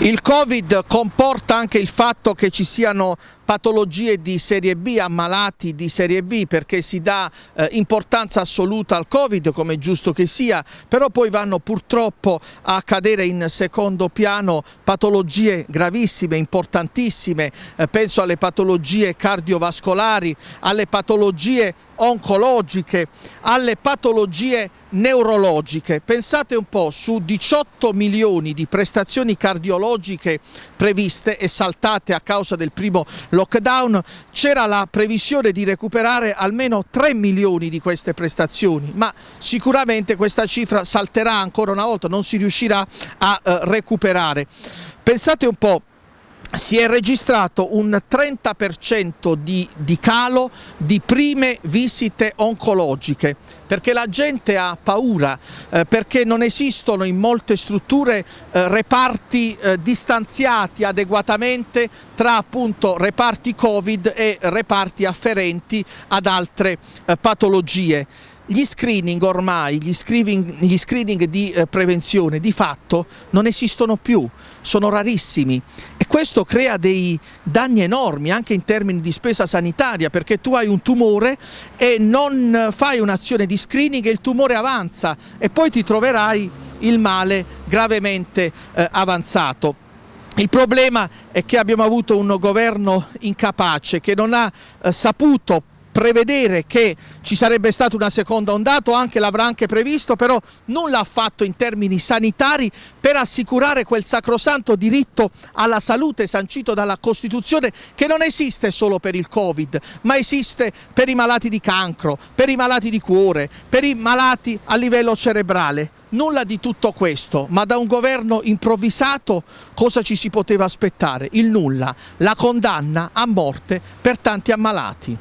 Il Covid comporta anche il fatto che ci siano patologie di serie B, ammalati di serie B perché si dà eh, importanza assoluta al Covid come è giusto che sia, però poi vanno purtroppo a cadere in secondo piano patologie gravissime, importantissime, eh, penso alle patologie cardiovascolari, alle patologie oncologiche, alle patologie neurologiche. Pensate un po', su 18 milioni di prestazioni cardiologiche previste e saltate a causa del primo lockdown, c'era la previsione di recuperare almeno 3 milioni di queste prestazioni, ma sicuramente questa cifra salterà ancora una volta, non si riuscirà a eh, recuperare. Pensate un po', si è registrato un 30% di, di, calo di prime visite oncologiche perché la gente ha paura, eh, perché non esistono in molte strutture eh, reparti eh, distanziati adeguatamente tra appunto reparti Covid e reparti afferenti ad altre eh, patologie. Gli screening ormai, gli screening, gli screening di eh, prevenzione di fatto non esistono più, sono rarissimi e questo crea dei danni enormi anche in termini di spesa sanitaria perché tu hai un tumore e non fai un'azione di screening e il tumore avanza e poi ti troverai il male gravemente eh, avanzato. Il problema è che abbiamo avuto un governo incapace che non ha eh, saputo prevedere che ci sarebbe stata una seconda ondata, anche l'avrà anche previsto, però non l'ha fatto in termini sanitari per assicurare quel sacrosanto diritto alla salute sancito dalla Costituzione che non esiste solo per il Covid, ma esiste per i malati di cancro, per i malati di cuore, per i malati a livello cerebrale. Nulla di tutto questo, ma da un governo improvvisato cosa ci si poteva aspettare? Il nulla, la condanna a morte per tanti ammalati.